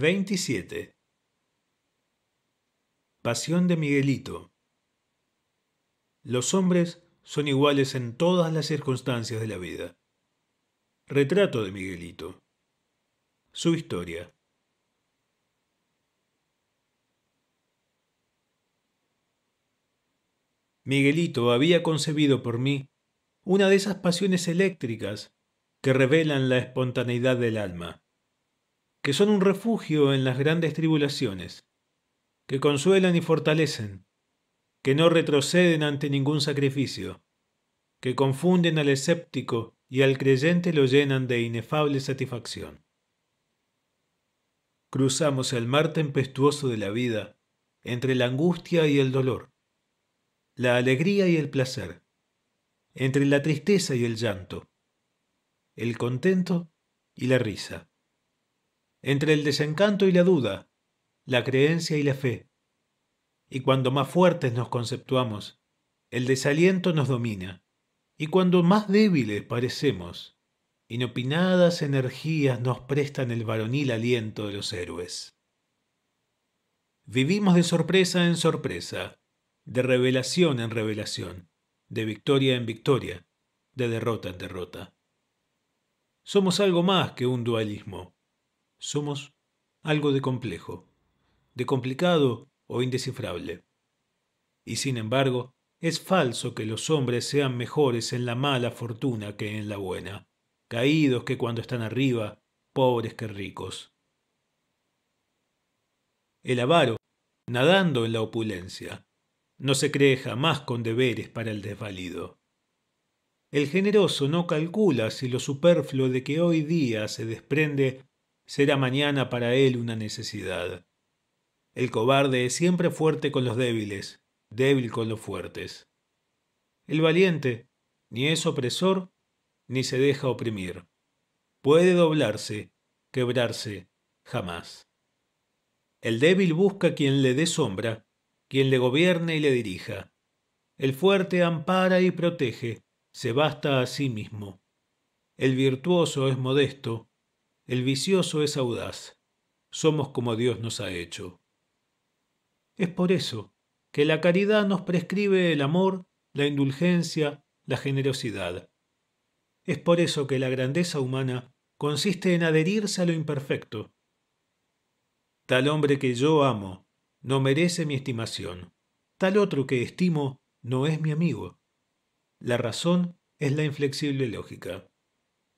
27 Pasión de Miguelito Los hombres son iguales en todas las circunstancias de la vida. Retrato de Miguelito Su historia Miguelito había concebido por mí una de esas pasiones eléctricas que revelan la espontaneidad del alma que son un refugio en las grandes tribulaciones, que consuelan y fortalecen, que no retroceden ante ningún sacrificio, que confunden al escéptico y al creyente lo llenan de inefable satisfacción. Cruzamos el mar tempestuoso de la vida, entre la angustia y el dolor, la alegría y el placer, entre la tristeza y el llanto, el contento y la risa entre el desencanto y la duda, la creencia y la fe. Y cuando más fuertes nos conceptuamos, el desaliento nos domina. Y cuando más débiles parecemos, inopinadas energías nos prestan el varonil aliento de los héroes. Vivimos de sorpresa en sorpresa, de revelación en revelación, de victoria en victoria, de derrota en derrota. Somos algo más que un dualismo, somos algo de complejo, de complicado o indescifrable. Y sin embargo, es falso que los hombres sean mejores en la mala fortuna que en la buena, caídos que cuando están arriba, pobres que ricos. El avaro, nadando en la opulencia, no se cree jamás con deberes para el desvalido. El generoso no calcula si lo superfluo de que hoy día se desprende será mañana para él una necesidad. El cobarde es siempre fuerte con los débiles, débil con los fuertes. El valiente ni es opresor ni se deja oprimir. Puede doblarse, quebrarse, jamás. El débil busca quien le dé sombra, quien le gobierne y le dirija. El fuerte ampara y protege, se basta a sí mismo. El virtuoso es modesto, el vicioso es audaz. Somos como Dios nos ha hecho. Es por eso que la caridad nos prescribe el amor, la indulgencia, la generosidad. Es por eso que la grandeza humana consiste en adherirse a lo imperfecto. Tal hombre que yo amo no merece mi estimación. Tal otro que estimo no es mi amigo. La razón es la inflexible lógica.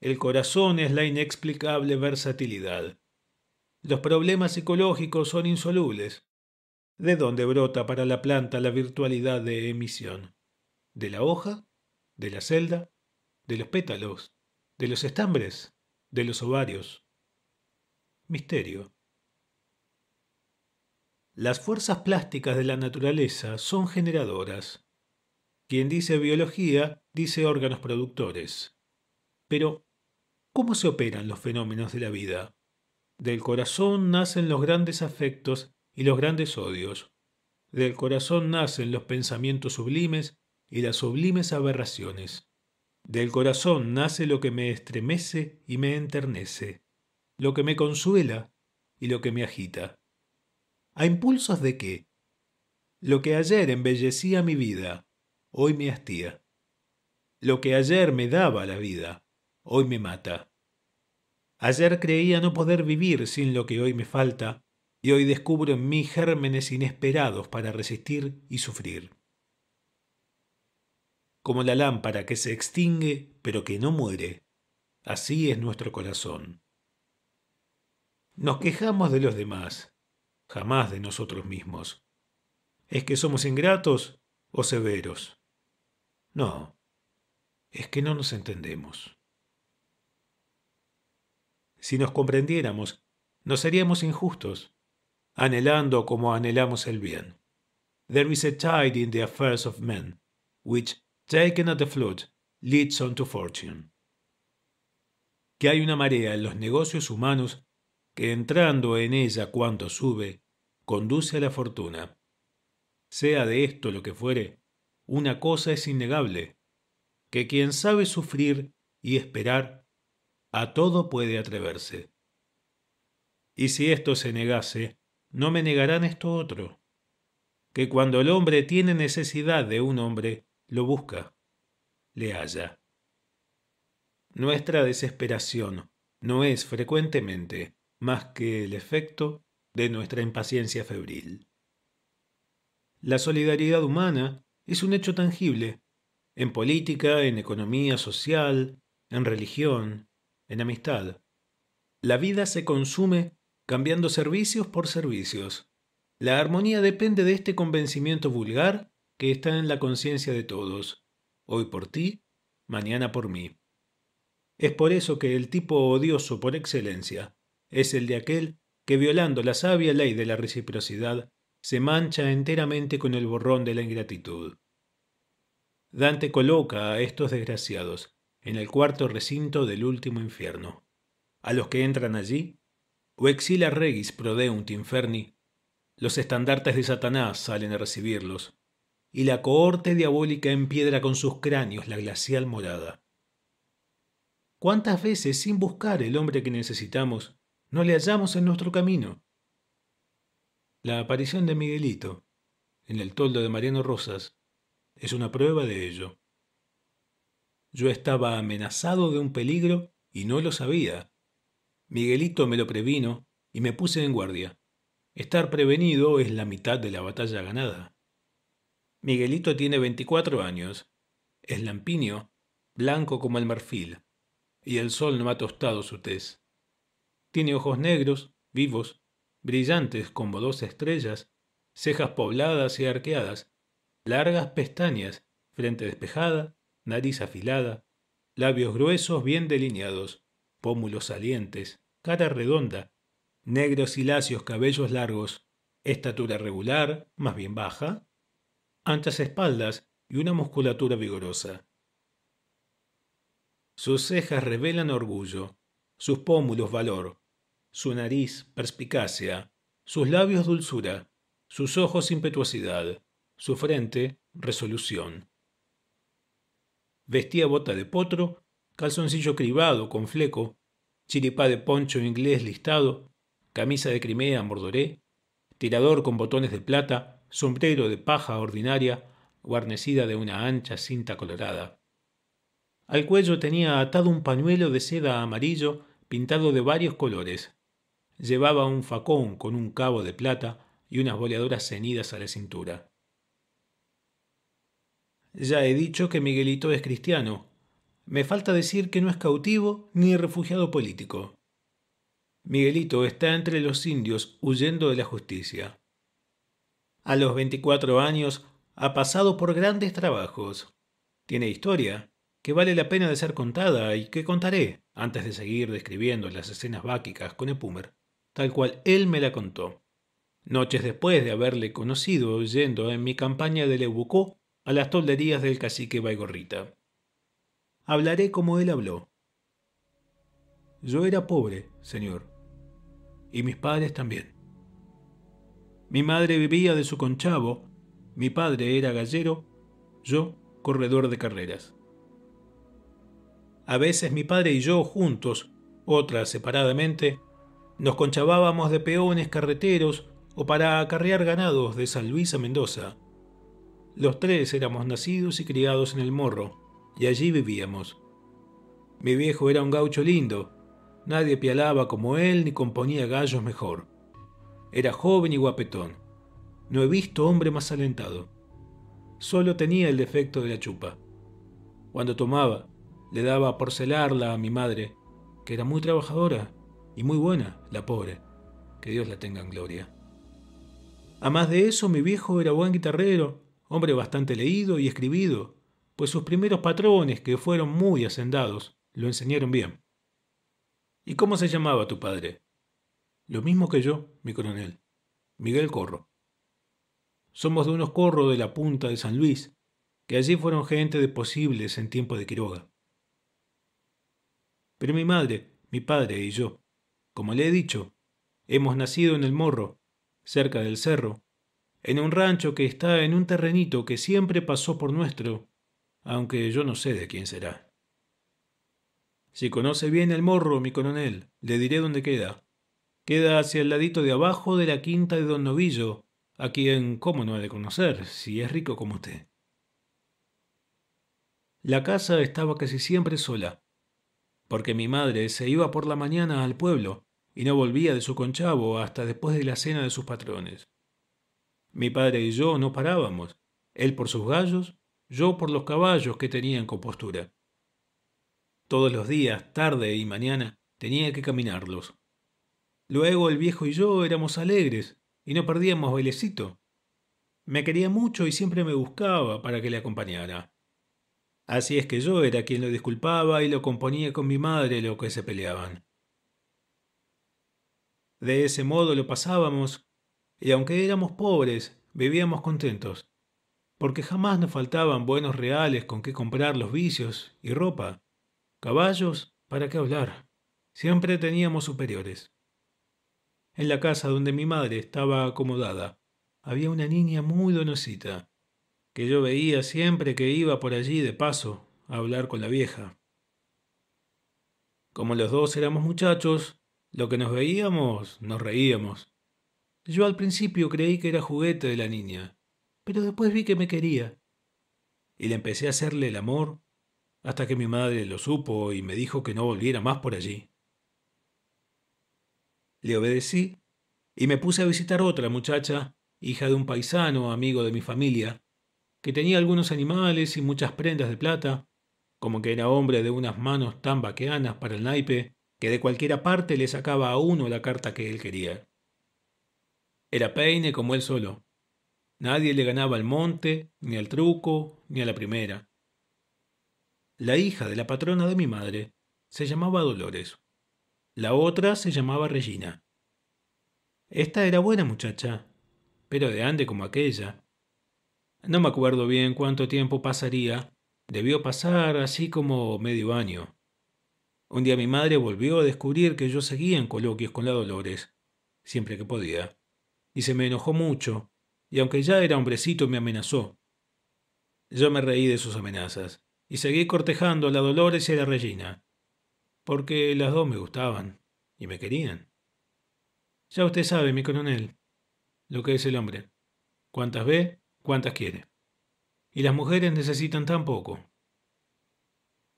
El corazón es la inexplicable versatilidad. Los problemas psicológicos son insolubles. ¿De dónde brota para la planta la virtualidad de emisión? ¿De la hoja? ¿De la celda? ¿De los pétalos? ¿De los estambres? ¿De los ovarios? Misterio. Las fuerzas plásticas de la naturaleza son generadoras. Quien dice biología dice órganos productores. Pero, ¿Cómo se operan los fenómenos de la vida? Del corazón nacen los grandes afectos y los grandes odios. Del corazón nacen los pensamientos sublimes y las sublimes aberraciones. Del corazón nace lo que me estremece y me enternece, lo que me consuela y lo que me agita. ¿A impulsos de qué? Lo que ayer embellecía mi vida, hoy me hastía. Lo que ayer me daba la vida, hoy me mata. Ayer creía no poder vivir sin lo que hoy me falta, y hoy descubro en mí gérmenes inesperados para resistir y sufrir. Como la lámpara que se extingue pero que no muere, así es nuestro corazón. Nos quejamos de los demás, jamás de nosotros mismos. ¿Es que somos ingratos o severos? No, es que no nos entendemos. Si nos comprendiéramos, nos seríamos injustos, anhelando como anhelamos el bien. There is a tide in the affairs of men, which, taken at the flood, leads on to fortune. Que hay una marea en los negocios humanos que entrando en ella cuando sube, conduce a la fortuna. Sea de esto lo que fuere, una cosa es innegable, que quien sabe sufrir y esperar a todo puede atreverse. Y si esto se negase, no me negarán esto otro, que cuando el hombre tiene necesidad de un hombre, lo busca, le halla. Nuestra desesperación no es frecuentemente más que el efecto de nuestra impaciencia febril. La solidaridad humana es un hecho tangible en política, en economía social, en religión, en amistad. La vida se consume cambiando servicios por servicios. La armonía depende de este convencimiento vulgar que está en la conciencia de todos, hoy por ti, mañana por mí. Es por eso que el tipo odioso por excelencia es el de aquel que violando la sabia ley de la reciprocidad se mancha enteramente con el borrón de la ingratitud. Dante coloca a estos desgraciados en el cuarto recinto del último infierno. A los que entran allí, o exila regis prodeunt inferni, los estandartes de Satanás salen a recibirlos, y la cohorte diabólica empiedra con sus cráneos la glacial morada. ¿Cuántas veces, sin buscar el hombre que necesitamos, no le hallamos en nuestro camino? La aparición de Miguelito, en el toldo de Mariano Rosas, es una prueba de ello. Yo estaba amenazado de un peligro y no lo sabía. Miguelito me lo previno y me puse en guardia. Estar prevenido es la mitad de la batalla ganada. Miguelito tiene 24 años. Es lampiño, blanco como el marfil, y el sol no ha tostado su tez. Tiene ojos negros, vivos, brillantes como dos estrellas, cejas pobladas y arqueadas, largas pestañas, frente despejada, nariz afilada, labios gruesos bien delineados, pómulos salientes, cara redonda, negros y lacios cabellos largos, estatura regular, más bien baja, anchas espaldas y una musculatura vigorosa. Sus cejas revelan orgullo, sus pómulos valor, su nariz perspicacia, sus labios dulzura, sus ojos impetuosidad, su frente resolución. Vestía bota de potro, calzoncillo cribado con fleco, chiripá de poncho inglés listado, camisa de Crimea mordoré, tirador con botones de plata, sombrero de paja ordinaria, guarnecida de una ancha cinta colorada. Al cuello tenía atado un pañuelo de seda amarillo pintado de varios colores. Llevaba un facón con un cabo de plata y unas boleadoras ceñidas a la cintura. Ya he dicho que Miguelito es cristiano. Me falta decir que no es cautivo ni refugiado político. Miguelito está entre los indios huyendo de la justicia. A los 24 años ha pasado por grandes trabajos. Tiene historia, que vale la pena de ser contada y que contaré antes de seguir describiendo las escenas báquicas con Epumer, tal cual él me la contó. Noches después de haberle conocido huyendo en mi campaña de Lebucó a las tolderías del cacique Baigorrita. Hablaré como él habló. Yo era pobre, señor, y mis padres también. Mi madre vivía de su conchavo, mi padre era gallero, yo corredor de carreras. A veces mi padre y yo juntos, otras separadamente, nos conchavábamos de peones carreteros o para acarrear ganados de San Luis a Mendoza los tres éramos nacidos y criados en el morro, y allí vivíamos. Mi viejo era un gaucho lindo, nadie pialaba como él ni componía gallos mejor. Era joven y guapetón. No he visto hombre más alentado. Solo tenía el defecto de la chupa. Cuando tomaba, le daba porcelarla a mi madre, que era muy trabajadora y muy buena, la pobre. Que Dios la tenga en gloria. A más de eso, mi viejo era buen guitarrero hombre bastante leído y escribido, pues sus primeros patrones, que fueron muy hacendados, lo enseñaron bien. ¿Y cómo se llamaba tu padre? Lo mismo que yo, mi coronel, Miguel Corro. Somos de unos corros de la punta de San Luis, que allí fueron gente de posibles en tiempo de Quiroga. Pero mi madre, mi padre y yo, como le he dicho, hemos nacido en el morro, cerca del cerro, en un rancho que está en un terrenito que siempre pasó por nuestro, aunque yo no sé de quién será. Si conoce bien el morro, mi coronel, le diré dónde queda. Queda hacia el ladito de abajo de la quinta de don Novillo, a quien cómo no ha de conocer, si es rico como usted. La casa estaba casi siempre sola, porque mi madre se iba por la mañana al pueblo y no volvía de su conchavo hasta después de la cena de sus patrones. Mi padre y yo no parábamos, él por sus gallos, yo por los caballos que tenía en compostura. Todos los días, tarde y mañana, tenía que caminarlos. Luego el viejo y yo éramos alegres y no perdíamos bailecito. Me quería mucho y siempre me buscaba para que le acompañara. Así es que yo era quien lo disculpaba y lo componía con mi madre lo que se peleaban. De ese modo lo pasábamos y aunque éramos pobres, vivíamos contentos, porque jamás nos faltaban buenos reales con que comprar los vicios y ropa. Caballos, ¿para qué hablar? Siempre teníamos superiores. En la casa donde mi madre estaba acomodada, había una niña muy donosita, que yo veía siempre que iba por allí de paso a hablar con la vieja. Como los dos éramos muchachos, lo que nos veíamos, nos reíamos. Yo al principio creí que era juguete de la niña, pero después vi que me quería. Y le empecé a hacerle el amor hasta que mi madre lo supo y me dijo que no volviera más por allí. Le obedecí y me puse a visitar otra muchacha, hija de un paisano amigo de mi familia, que tenía algunos animales y muchas prendas de plata, como que era hombre de unas manos tan vaqueanas para el naipe que de cualquiera parte le sacaba a uno la carta que él quería. Era peine como él solo. Nadie le ganaba al monte, ni al truco, ni a la primera. La hija de la patrona de mi madre se llamaba Dolores. La otra se llamaba Regina. Esta era buena muchacha, pero de ande como aquella. No me acuerdo bien cuánto tiempo pasaría. Debió pasar así como medio año. Un día mi madre volvió a descubrir que yo seguía en coloquios con la Dolores, siempre que podía y se me enojó mucho, y aunque ya era hombrecito me amenazó. Yo me reí de sus amenazas, y seguí cortejando a la Dolores y a la Regina, porque las dos me gustaban y me querían. Ya usted sabe, mi coronel, lo que es el hombre. Cuantas ve, cuantas quiere. Y las mujeres necesitan tan poco.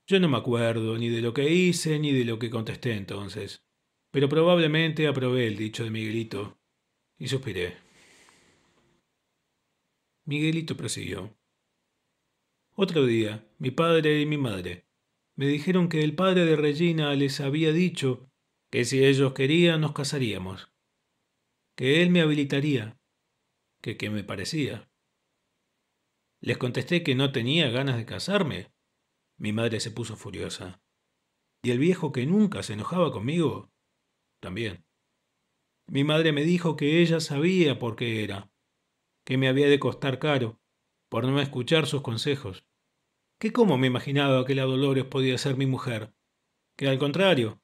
Yo no me acuerdo ni de lo que hice ni de lo que contesté entonces, pero probablemente aprobé el dicho de mi grito y suspiré. Miguelito prosiguió. Otro día, mi padre y mi madre me dijeron que el padre de Regina les había dicho que si ellos querían nos casaríamos, que él me habilitaría, que qué me parecía. Les contesté que no tenía ganas de casarme. Mi madre se puso furiosa. Y el viejo que nunca se enojaba conmigo, también. Mi madre me dijo que ella sabía por qué era, que me había de costar caro, por no escuchar sus consejos, que cómo me imaginaba que la Dolores podía ser mi mujer, que al contrario,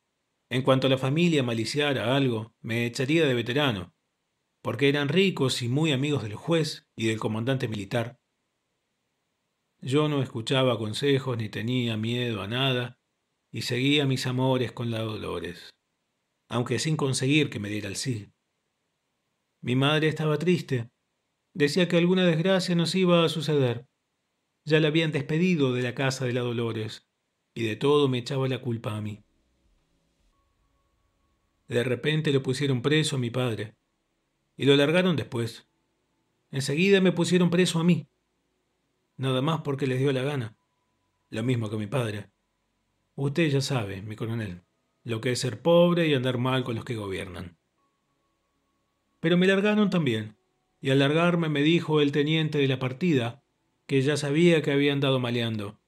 en cuanto la familia maliciara algo, me echaría de veterano, porque eran ricos y muy amigos del juez y del comandante militar. Yo no escuchaba consejos ni tenía miedo a nada, y seguía mis amores con la Dolores aunque sin conseguir que me diera el sí. Mi madre estaba triste. Decía que alguna desgracia nos iba a suceder. Ya la habían despedido de la casa de la Dolores, y de todo me echaba la culpa a mí. De repente lo pusieron preso a mi padre, y lo largaron después. Enseguida me pusieron preso a mí, nada más porque les dio la gana, lo mismo que mi padre. Usted ya sabe, mi coronel lo que es ser pobre y andar mal con los que gobiernan. Pero me largaron también, y al largarme me dijo el teniente de la partida que ya sabía que había andado maleando.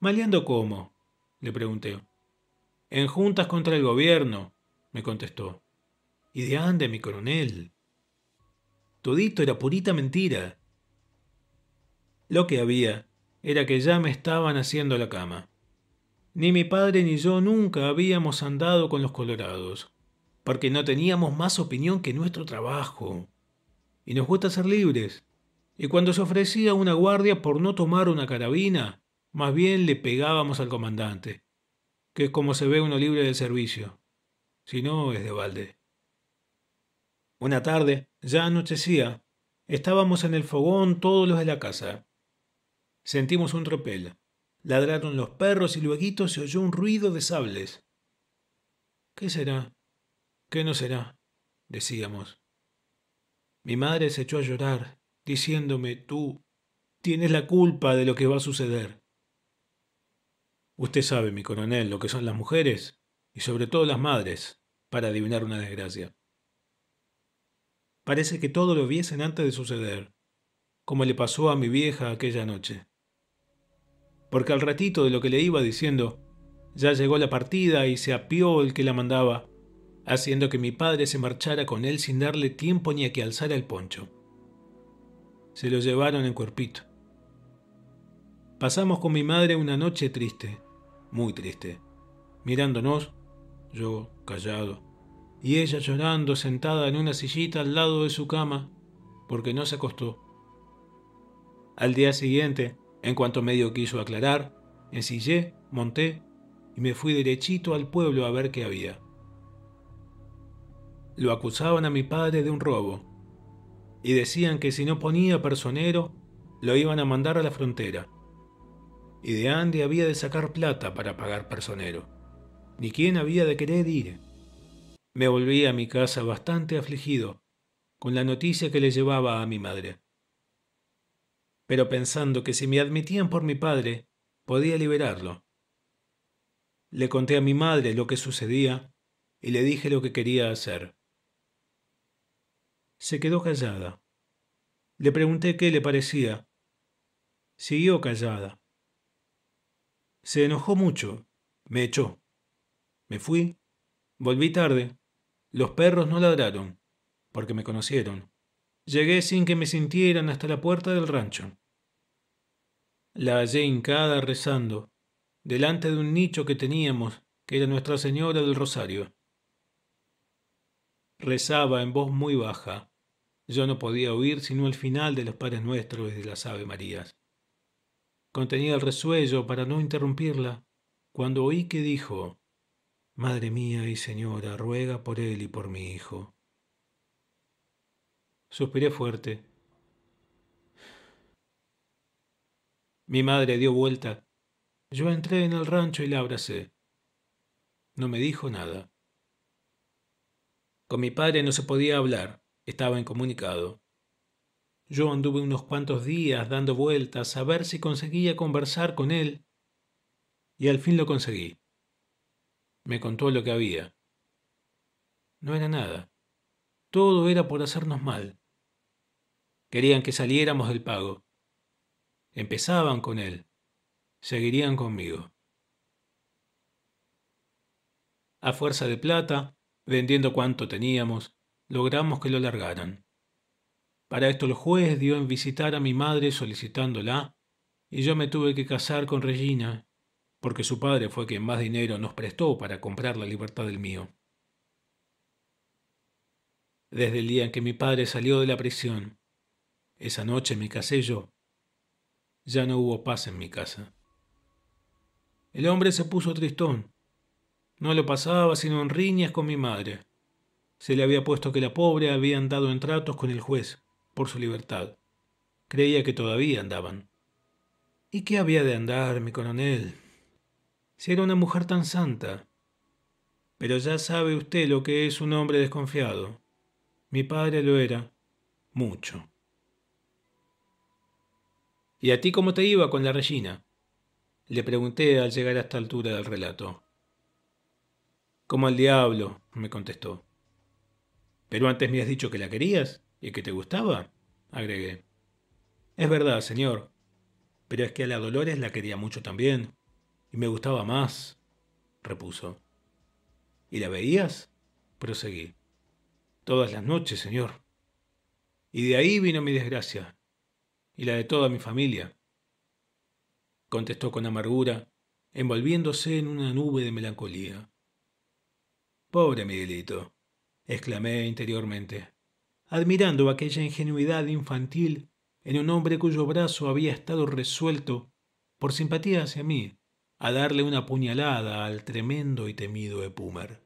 ¿Maleando cómo? le pregunté. En juntas contra el gobierno, me contestó. Y de ande, mi coronel. Todito era purita mentira. Lo que había era que ya me estaban haciendo la cama ni mi padre ni yo nunca habíamos andado con los colorados, porque no teníamos más opinión que nuestro trabajo. Y nos gusta ser libres. Y cuando se ofrecía una guardia por no tomar una carabina, más bien le pegábamos al comandante, que es como se ve uno libre del servicio. Si no, es de balde. Una tarde, ya anochecía, estábamos en el fogón todos los de la casa. Sentimos un tropel. Ladraron los perros y luego se oyó un ruido de sables. ¿Qué será? ¿Qué no será? decíamos. Mi madre se echó a llorar, diciéndome, tú tienes la culpa de lo que va a suceder. Usted sabe, mi coronel, lo que son las mujeres, y sobre todo las madres, para adivinar una desgracia. Parece que todo lo viesen antes de suceder, como le pasó a mi vieja aquella noche porque al ratito de lo que le iba diciendo, ya llegó la partida y se apió el que la mandaba, haciendo que mi padre se marchara con él sin darle tiempo ni a que alzara el poncho. Se lo llevaron en cuerpito. Pasamos con mi madre una noche triste, muy triste, mirándonos, yo callado, y ella llorando sentada en una sillita al lado de su cama, porque no se acostó. Al día siguiente, en cuanto medio quiso aclarar, ensillé, monté y me fui derechito al pueblo a ver qué había. Lo acusaban a mi padre de un robo y decían que si no ponía personero lo iban a mandar a la frontera. Y de Andy había de sacar plata para pagar personero, ni quién había de querer ir. Me volví a mi casa bastante afligido con la noticia que le llevaba a mi madre pero pensando que si me admitían por mi padre, podía liberarlo. Le conté a mi madre lo que sucedía y le dije lo que quería hacer. Se quedó callada. Le pregunté qué le parecía. Siguió callada. Se enojó mucho. Me echó. Me fui. Volví tarde. Los perros no ladraron, porque me conocieron. Llegué sin que me sintieran hasta la puerta del rancho. La hallé hincada rezando, delante de un nicho que teníamos, que era Nuestra Señora del Rosario. Rezaba en voz muy baja. Yo no podía oír sino el final de los Padres Nuestros y de las Ave Marías. Contenía el resuello para no interrumpirla, cuando oí que dijo, Madre mía y Señora, ruega por él y por mi hijo. Suspiré fuerte. Mi madre dio vuelta. Yo entré en el rancho y la abracé. No me dijo nada. Con mi padre no se podía hablar, estaba incomunicado. Yo anduve unos cuantos días dando vueltas a ver si conseguía conversar con él, y al fin lo conseguí. Me contó lo que había. No era nada. Todo era por hacernos mal. Querían que saliéramos del pago. Empezaban con él. Seguirían conmigo. A fuerza de plata, vendiendo cuanto teníamos, logramos que lo largaran. Para esto el juez dio en visitar a mi madre solicitándola, y yo me tuve que casar con Regina, porque su padre fue quien más dinero nos prestó para comprar la libertad del mío. Desde el día en que mi padre salió de la prisión, esa noche me casé yo. Ya no hubo paz en mi casa. El hombre se puso tristón. No lo pasaba sino en riñas con mi madre. Se le había puesto que la pobre había andado en tratos con el juez, por su libertad. Creía que todavía andaban. ¿Y qué había de andar, mi coronel? Si era una mujer tan santa. Pero ya sabe usted lo que es un hombre desconfiado. Mi padre lo era. Mucho. ¿Y a ti cómo te iba con la Regina? Le pregunté al llegar a esta altura del relato. Como al diablo, me contestó. Pero antes me has dicho que la querías y que te gustaba, agregué. Es verdad, señor. Pero es que a la Dolores la quería mucho también. Y me gustaba más, repuso. ¿Y la veías? proseguí. Todas las noches, señor. Y de ahí vino mi desgracia, y la de toda mi familia, contestó con amargura, envolviéndose en una nube de melancolía. Pobre Miguelito, exclamé interiormente, admirando aquella ingenuidad infantil en un hombre cuyo brazo había estado resuelto, por simpatía hacia mí, a darle una puñalada al tremendo y temido Epumer.